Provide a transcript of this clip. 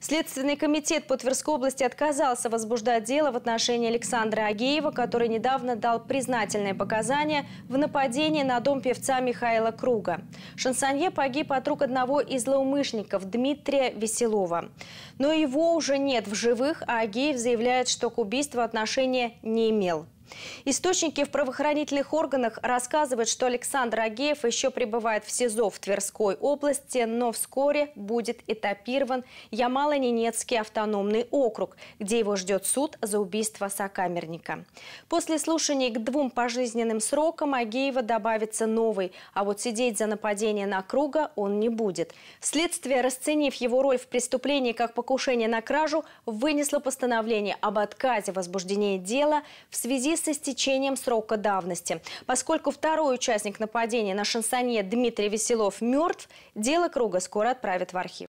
Следственный комитет по Тверской области отказался возбуждать дело в отношении Александра Агеева, который недавно дал признательные показания в нападении на дом певца Михаила Круга. Шансонье погиб от рук одного из злоумышленников Дмитрия Веселова. Но его уже нет в живых, а Агеев заявляет, что к убийству отношения не имел. Источники в правоохранительных органах рассказывают, что Александр Агеев еще пребывает в СИЗО в Тверской области, но вскоре будет этапирован Ямало-Ненецкий автономный округ, где его ждет суд за убийство сокамерника. После слушаний к двум пожизненным срокам Агеева добавится новый, а вот сидеть за нападение на круга он не будет. Следствие, расценив его роль в преступлении как покушение на кражу, вынесло постановление об отказе возбуждения дела в связи и с истечением срока давности. Поскольку второй участник нападения на Шансоне Дмитрий Веселов мертв, дело круга скоро отправят в архив.